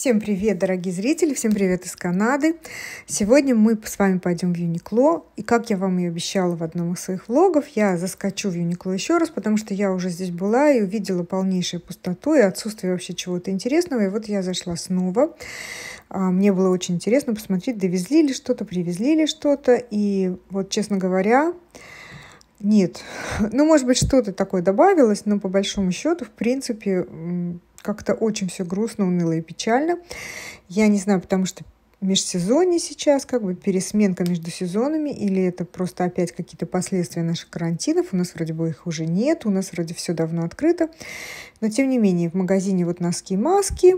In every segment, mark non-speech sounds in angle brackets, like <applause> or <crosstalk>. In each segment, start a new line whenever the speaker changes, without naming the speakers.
Всем привет, дорогие зрители! Всем привет из Канады! Сегодня мы с вами пойдем в Юникло. И как я вам и обещала в одном из своих влогов, я заскочу в Юникло еще раз, потому что я уже здесь была и увидела полнейшую пустоту и отсутствие вообще чего-то интересного. И вот я зашла снова. А, мне было очень интересно посмотреть, довезли ли что-то, привезли ли что-то. И вот, честно говоря, нет. <laughs> Ну, может быть, что-то такое добавилось, но по большому счету, в принципе, как-то очень все грустно, уныло и печально. Я не знаю, потому что межсезонье сейчас, как бы пересменка между сезонами, или это просто опять какие-то последствия наших карантинов, у нас вроде бы их уже нет, у нас вроде все давно открыто, но тем не менее в магазине вот носки маски,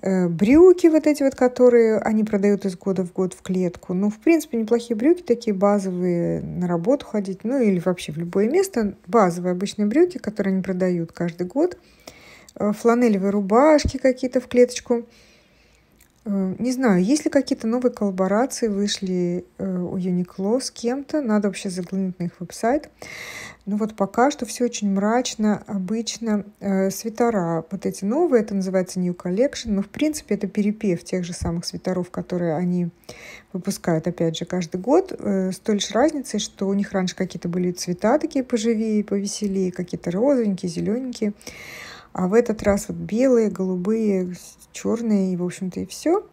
э, брюки вот эти вот, которые они продают из года в год в клетку, ну, в принципе, неплохие брюки такие базовые, на работу ходить, ну, или вообще в любое место, базовые обычные брюки, которые они продают каждый год, Э, фланелевые рубашки какие-то в клеточку. Э, не знаю, есть ли какие-то новые коллаборации, вышли э, у Uniqlo с кем-то, надо вообще заглянуть на их веб-сайт. Но ну вот пока что все очень мрачно, обычно свитера вот эти новые, это называется New Collection, но в принципе это перепев тех же самых свитеров, которые они выпускают, опять же, каждый год, э, с той лишь разницей, что у них раньше какие-то были цвета такие поживее, повеселее, какие-то розовенькие, зелененькие. А в этот раз вот белые, голубые, черные, и, в общем-то, и все.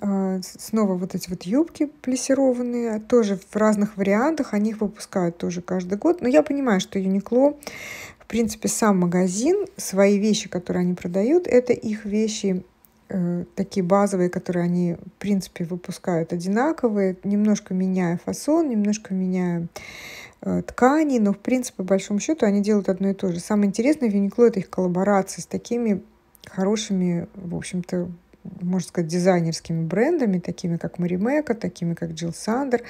А, снова вот эти вот юбки плессированные, а, тоже в разных вариантах, они их выпускают тоже каждый год. Но я понимаю, что Юникло, в принципе, сам магазин, свои вещи, которые они продают, это их вещи, Э, такие базовые, которые они, в принципе, выпускают одинаковые, немножко меняя фасон, немножко меняя э, ткани, но, в принципе, по большому счету они делают одно и то же. Самое интересное в Uniqlo — это их коллаборации с такими хорошими, в общем-то, можно сказать, дизайнерскими брендами, такими как Маримека, такими как Джилл Сандер,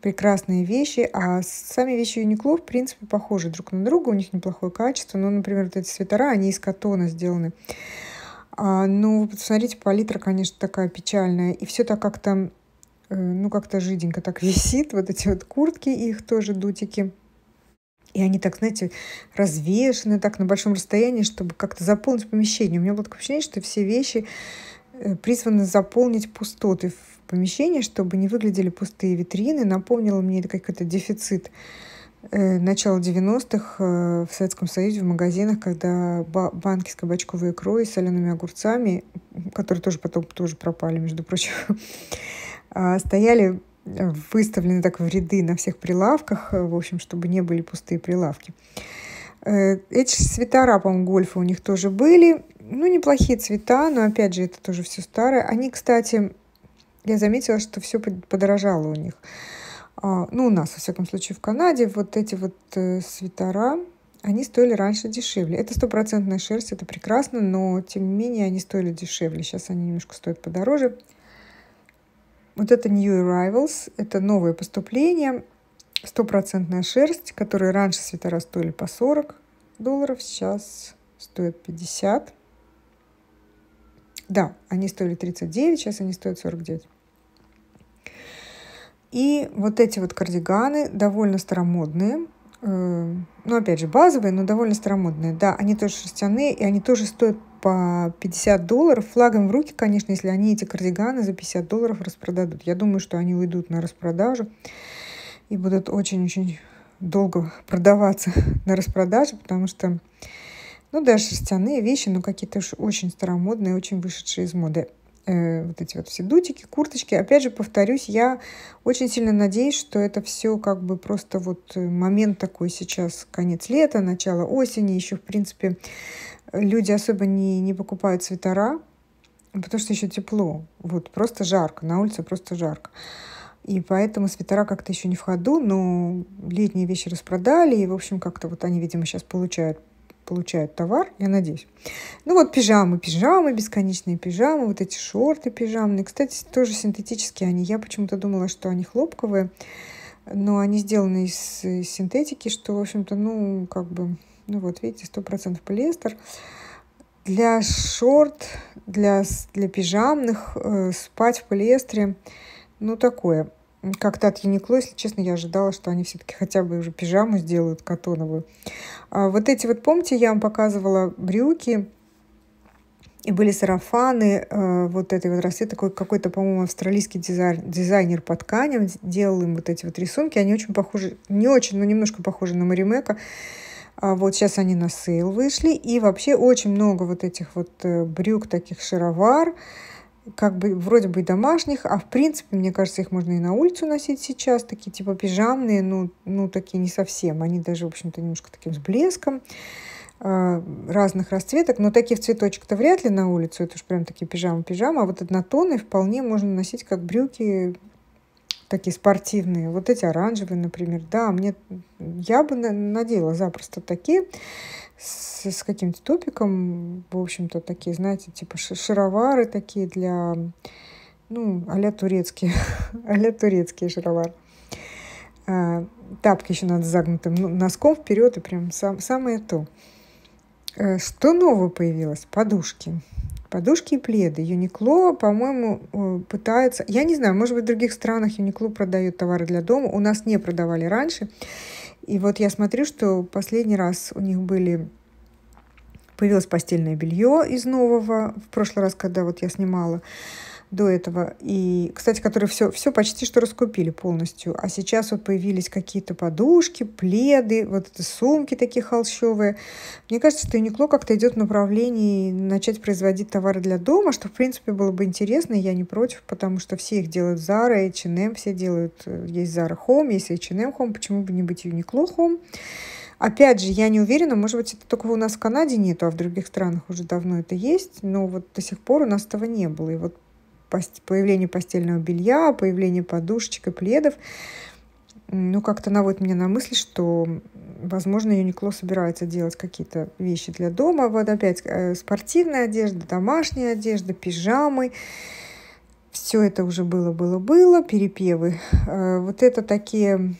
прекрасные вещи, а сами вещи Uniqlo, в принципе, похожи друг на друга, у них неплохое качество, но, например, вот эти свитера, они из катона сделаны. А, ну, вы посмотрите, палитра, конечно, такая печальная. И все так как-то, э, ну, как-то жиденько так висит. Вот эти вот куртки, их тоже дутики. И они так, знаете, развешены так на большом расстоянии, чтобы как-то заполнить помещение. У меня было такое ощущение, что все вещи э, призваны заполнить пустоты в помещении, чтобы не выглядели пустые витрины. Напомнило мне это какой-то дефицит. Э, начала 90-х э, в Советском Союзе в магазинах, когда банки с кабачковой икрой и солеными огурцами, которые тоже потом тоже пропали, между прочим, <laughs> а, стояли э, выставлены так в ряды на всех прилавках, в общем, чтобы не были пустые прилавки. Эти свитера, по-моему, гольфа у них тоже были. Ну, неплохие цвета, но, опять же, это тоже все старое. Они, кстати, я заметила, что все подорожало у них. А, ну, у нас, во всяком случае, в Канаде, вот эти вот э, свитера, они стоили раньше дешевле. Это стопроцентная шерсть, это прекрасно, но, тем не менее, они стоили дешевле. Сейчас они немножко стоят подороже. Вот это New Arrivals, это новое поступление, стопроцентная шерсть, которые раньше свитера стоили по 40 долларов, сейчас стоят 50. Да, они стоили 39, сейчас они стоят 49. И вот эти вот кардиганы довольно старомодные, э, ну, опять же, базовые, но довольно старомодные. Да, они тоже шерстяные, и они тоже стоят по 50 долларов. Флагом в руки, конечно, если они эти кардиганы за 50 долларов распродадут. Я думаю, что они уйдут на распродажу и будут очень-очень долго продаваться <laughs> на распродаже, потому что, ну, даже шерстяные вещи, но какие-то уж очень старомодные, очень вышедшие из моды. Э, вот эти вот все дутики, курточки. Опять же, повторюсь, я очень сильно надеюсь, что это все как бы просто вот э, момент такой сейчас, конец лета, начало осени, еще, в принципе, люди особо не, не покупают свитера, потому что еще тепло, вот просто жарко, на улице просто жарко. И поэтому свитера как-то еще не в ходу, но летние вещи распродали, и, в общем, как-то вот они, видимо, сейчас получают получают товар, я надеюсь. Ну вот пижамы, пижамы, бесконечные пижамы, вот эти шорты пижамные. Кстати, тоже синтетические они. Я почему-то думала, что они хлопковые, но они сделаны из синтетики, что, в общем-то, ну, как бы, ну вот, видите, 100% полиэстер. Для шорт, для, для пижамных э, спать в полиэстере, ну, такое как-то от Юникло, если честно, я ожидала, что они все-таки хотя бы уже пижаму сделают котоновую. А вот эти вот, помните, я вам показывала брюки, и были сарафаны э, вот этой вот расцветки. Такой какой-то, по-моему, австралийский дизайн, дизайнер по тканям делал им вот эти вот рисунки. Они очень похожи, не очень, но немножко похожи на Маримека. А вот сейчас они на сейл вышли. И вообще очень много вот этих вот э, брюк, таких шаровар как бы вроде бы и домашних, а в принципе, мне кажется, их можно и на улицу носить сейчас, такие типа пижамные, ну, ну такие не совсем, они даже, в общем-то, немножко таким с блеском а, разных расцветок, но таких цветочек-то вряд ли на улицу, это уж прям такие пижамы-пижамы, а вот однотонные вполне можно носить как брюки, такие спортивные, вот эти оранжевые, например, да, мне, я бы надела запросто такие, с, с каким-то топиком, в общем-то, такие, знаете, типа шаровары такие для, ну, аля турецкие, <laughs> аля турецкие шаровары. А, тапки еще надо загнутым ну, носком вперед, и прям сам, самое то. Э, что нового появилось? Подушки. Подушки и пледы. Юникло, по-моему, э, пытается... Я не знаю, может быть, в других странах Юникло продают товары для дома. У нас не продавали раньше. И вот я смотрю, что последний раз у них были... Появилось постельное белье из нового. В прошлый раз, когда вот я снимала до этого. И, кстати, которые все, все почти что раскупили полностью. А сейчас вот появились какие-то подушки, пледы, вот эти сумки такие холщовые. Мне кажется, что Юникло как-то идет в направлении начать производить товары для дома, что, в принципе, было бы интересно, я не против, потому что все их делают Zara, H&M, все делают, э, есть Zara Home, есть H&M Home, почему бы не быть Uniqlo Home? Опять же, я не уверена, может быть, это только у нас в Канаде нету, а в других странах уже давно это есть, но вот до сих пор у нас этого не было. И вот появление постельного белья, появление подушечек и пледов, ну, как-то наводит меня на мысль, что, возможно, Юникло собирается делать какие-то вещи для дома. Вот опять э, спортивная одежда, домашняя одежда, пижамы. Все это уже было, было, было, перепевы. Э, вот это такие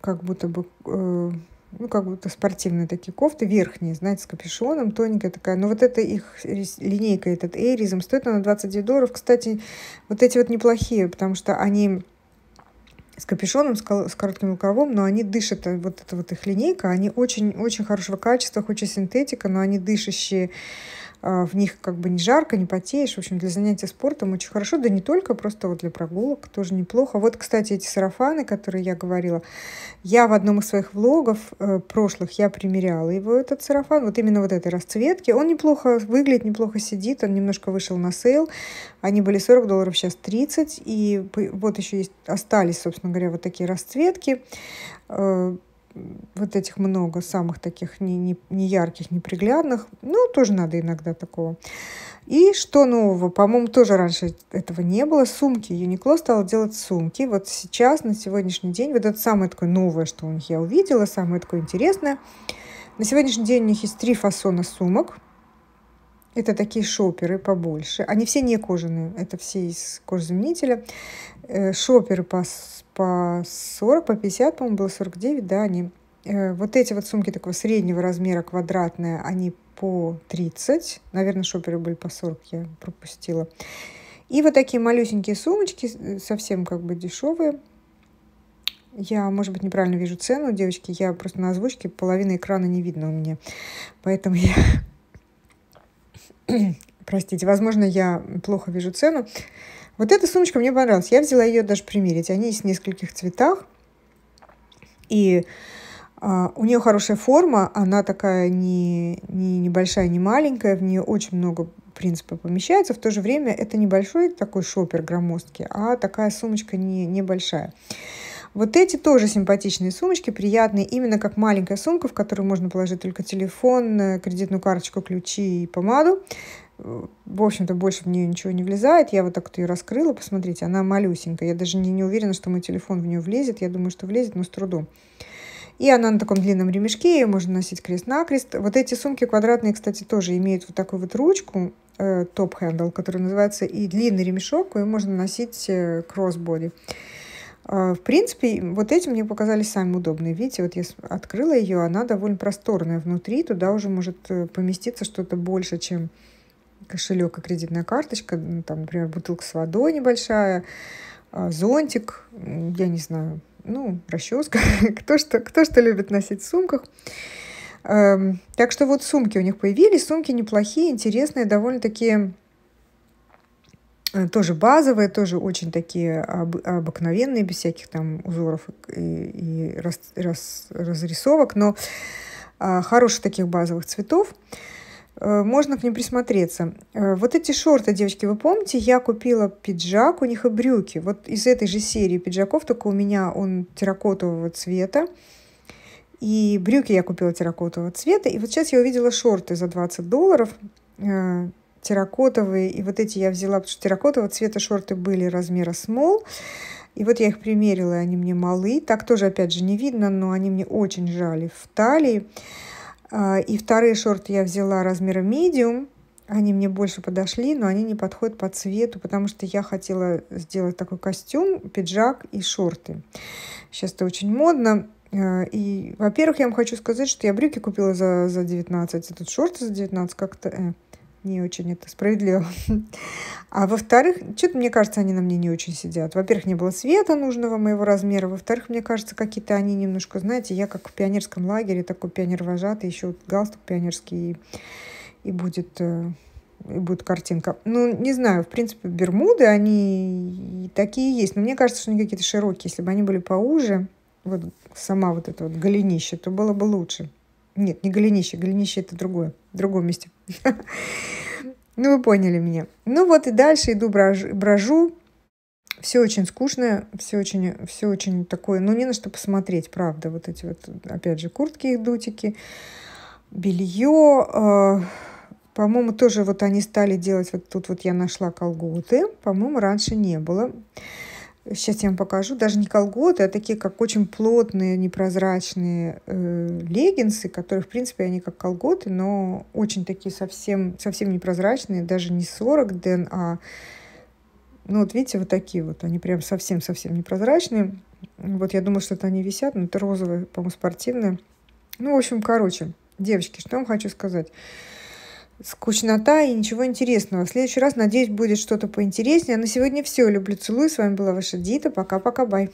как будто бы э, ну, как будто спортивные такие кофты, верхние, знаете, с капюшоном, тоненькая такая. Но вот это их линейка, этот Эйризм, стоит она 29 долларов. Кстати, вот эти вот неплохие, потому что они с капюшоном, с, кол- с коротким рукавом, но они дышат, э, вот эта вот их линейка, они очень-очень хорошего качества, хоть и синтетика, но они дышащие, а, в них как бы не жарко, не потеешь. В общем, для занятия спортом очень хорошо, да не только, просто вот для прогулок тоже неплохо. Вот, кстати, эти сарафаны, которые я говорила, я в одном из своих влогов э, прошлых, я примеряла его, этот сарафан, вот именно вот этой расцветки. Он неплохо выглядит, неплохо сидит, он немножко вышел на сейл. Они были 40 долларов, сейчас 30. И вот еще есть, остались, собственно говоря, вот такие расцветки. Э, вот этих много самых таких не, не, не ярких, неприглядных. Ну, тоже надо иногда такого. И что нового? По-моему, тоже раньше этого не было. Сумки. Юникло стала делать сумки. Вот сейчас, на сегодняшний день, вот это самое такое новое, что у них я увидела, самое такое интересное. На сегодняшний день у них есть три фасона сумок. Это такие шоперы побольше. Они все не кожаные, это все из кожзаменителя. Э, шоперы по, по 40, по 50, по-моему, было 49, да, они. Э, вот эти вот сумки такого среднего размера, квадратные, они по 30. Наверное, шоперы были по 40, я пропустила. И вот такие малюсенькие сумочки, э, совсем как бы дешевые. Я, может быть, неправильно вижу цену, девочки. Я просто на озвучке половины экрана не видно у меня. Поэтому <laughs> я <clears throat> Простите, возможно, я плохо вижу цену. Вот эта сумочка мне понравилась. Я взяла ее даже примерить. Они есть в нескольких цветах. И а, у нее хорошая форма. Она такая не, не небольшая, не маленькая. В нее очень много принципа помещается. В то же время это небольшой такой шопер громоздкий, а такая сумочка не, небольшая. Вот эти тоже симпатичные сумочки, приятные, именно как маленькая сумка, в которую можно положить только телефон, э, кредитную карточку, ключи и помаду. Э, в общем-то, больше в нее ничего не влезает. Я вот так вот ее раскрыла, посмотрите, она малюсенькая. Я даже не, не уверена, что мой телефон в нее влезет. Я думаю, что влезет, но с трудом. И она на таком длинном ремешке, ее можно носить крест-накрест. Вот эти сумки квадратные, кстати, тоже имеют вот такую вот ручку, э, топ-хендл, который называется, и длинный ремешок, и можно носить кроссбоди. Э, а, в принципе, вот эти мне показались самые удобные. Видите, вот я открыла ее, она довольно просторная внутри, туда уже может э, поместиться что-то больше, чем кошелек и кредитная карточка, там, например, бутылка с водой небольшая, а, зонтик, я не знаю, ну, расческа, <laughs> кто что, кто что любит носить в сумках. Эм, так что вот сумки у них появились, сумки неплохие, интересные, довольно такие Э, тоже базовые, тоже очень такие об, обыкновенные, без всяких там узоров и, и раз, раз, разрисовок, но а, хороших таких базовых цветов. Э, можно к ним присмотреться. Э, вот эти шорты, девочки, вы помните, я купила пиджак, у них и брюки. Вот из этой же серии пиджаков, только у меня он терракотового цвета. И брюки я купила терракотового цвета. И вот сейчас я увидела шорты за 20 долларов терракотовые. И вот эти я взяла, потому что терракотового цвета шорты были размера small. И вот я их примерила, и они мне малы. Так тоже, опять же, не видно, но они мне очень жали в талии. А, и вторые шорты я взяла размера medium. Они мне больше подошли, но они не подходят по цвету, потому что я хотела сделать такой костюм, пиджак и шорты. Сейчас это очень модно. А, и, во-первых, я вам хочу сказать, что я брюки купила за, за 19, а тут шорты за 19 как-то... Э не очень это справедливо. А во-вторых, что-то, мне кажется, они на мне не очень сидят. Во-первых, не было света нужного моего размера. Во-вторых, мне кажется, какие-то они немножко, знаете, я как в пионерском лагере, такой пионер вожатый, еще вот галстук пионерский, и, и будет э, и будет картинка. Ну, не знаю, в принципе, бермуды, они такие есть. Но мне кажется, что они какие-то широкие. Если бы они были поуже, вот сама вот это вот голенище, то было бы лучше. Нет, не голенище. Голенище это другое. В другом месте. <laughs> Ну, вы поняли меня. Ну вот и дальше иду брожу. Все очень скучное, все очень, все очень такое, ну не на что посмотреть, правда. Вот эти вот, опять же, куртки и дутики, белье. Э, по-моему, тоже вот они стали делать, вот тут вот я нашла колготы. По-моему, раньше не было. Сейчас я вам покажу. Даже не колготы, а такие, как очень плотные, непрозрачные э, леггинсы, которые, в принципе, они как колготы, но очень такие совсем, совсем непрозрачные, даже не 40 ден, а... Ну, вот видите, вот такие вот. Они прям совсем-совсем непрозрачные. Вот я думала, что это они висят, но это розовые, по-моему, спортивные. Ну, в общем, короче, девочки, что я вам хочу сказать скучнота и ничего интересного. В следующий раз, надеюсь, будет что-то поинтереснее. А на сегодня все. Люблю, целую. С вами была ваша Дита. Пока-пока, бай.